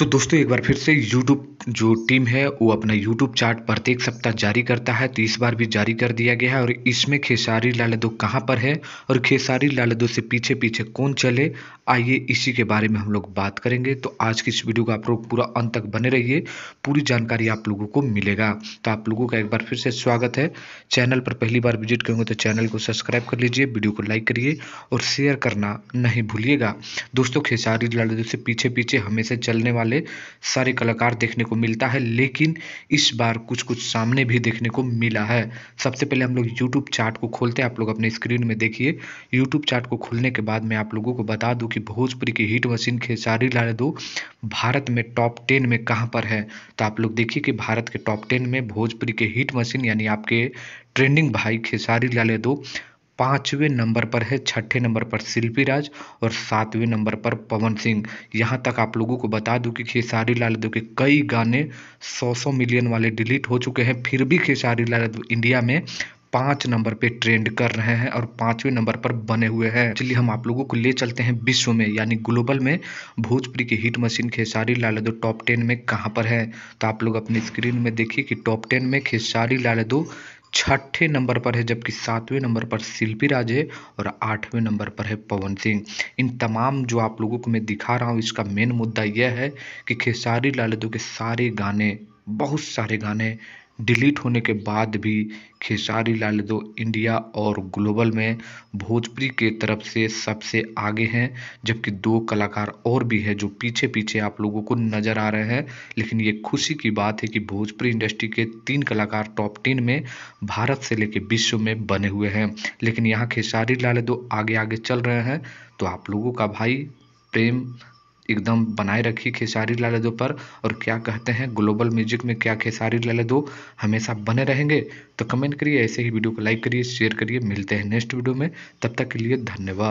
तो दोस्तों एक बार फिर से यूट्यूब जो टीम है वो अपना यूट्यूब चार्ट प्रत्येक सप्ताह जारी करता है तो इस बार भी जारी कर दिया गया है और इसमें खेसारी लाल यादव कहाँ पर है और खेसारी लाल यादव से पीछे पीछे कौन चले आइए इसी के बारे में हम लोग बात करेंगे तो आज की इस वीडियो का आप लोग पूरा अंत तक बने रहिए पूरी जानकारी आप लोगों को मिलेगा तो आप लोगों का एक बार फिर से स्वागत है चैनल पर पहली बार विजिट करेंगे तो चैनल को सब्सक्राइब कर लीजिए वीडियो को लाइक करिए और शेयर करना नहीं भूलिएगा दोस्तों खेसारी लाल यादव से पीछे पीछे हमेशा चलने वाले सारे कलाकार देखने को मिलता है लेकिन इस बार कुछ कुछ सामने भी देखने को मिला है सबसे पहले हम लोग यूट्यूब चार्ट को खोलते हैं आप लोग अपने स्क्रीन में देखिए यूट्यूब चार्ट को खोलने के बाद मैं आप लोगों को बता दूं कि भोजपुरी की हिट मशीन खेसारी लाल दो भारत में टॉप टेन में कहाँ पर है तो आप लोग देखिए कि भारत के टॉप टेन में भोजपुरी के हिट मशीन यानी आपके ट्रेंडिंग भाई खेसारी लाल दो पाँचवें नंबर पर है छठे नंबर पर शिल्पी राज और सातवें नंबर पर पवन सिंह यहाँ तक आप लोगों को बता दूं कि खेसारी लाल यादव के कई गाने सौ सौ मिलियन वाले डिलीट हो चुके हैं फिर भी खेसारी लाल यादव इंडिया में पाँच नंबर पे ट्रेंड कर रहे हैं और पांचवें नंबर पर बने हुए हैं चलिए हम आप लोगों को ले चलते हैं विश्व में यानी ग्लोबल में भोजपुरी की hit machine Khesari Lal Yadav top ten में कहाँ पर है तो आप लोग अपनी स्क्रीन में देखिए कि टॉप टेन में खेसारी लाल यादव छठे नंबर पर है जबकि सातवें नंबर पर शिल्पी राज है और आठवें नंबर पर है पवन सिंह इन तमाम जो आप लोगों को मैं दिखा रहा हूँ इसका मेन मुद्दा यह है कि खेसारी लाल यादव के सारे गाने बहुत सारे गाने डिलीट होने के बाद भी खेसारी लाल दो इंडिया और ग्लोबल में भोजपुरी के तरफ से सबसे आगे हैं जबकि दो कलाकार और भी हैं जो पीछे पीछे आप लोगों को नज़र आ रहे हैं लेकिन ये खुशी की बात है कि भोजपुरी इंडस्ट्री के तीन कलाकार टॉप टेन में भारत से लेकर विश्व में बने हुए हैं लेकिन यहाँ खेसारी लाल दो आगे आगे चल रहे हैं तो आप लोगों का भाई प्रेम एकदम बनाए रखी खेसारी लाल यादव पर और क्या कहते हैं ग्लोबल म्यूजिक में क्या खेसारी लाल यादव हमेशा बने रहेंगे तो कमेंट करिए ऐसे ही वीडियो को लाइक करिए शेयर करिए मिलते हैं नेक्स्ट वीडियो में तब तक के लिए धन्यवाद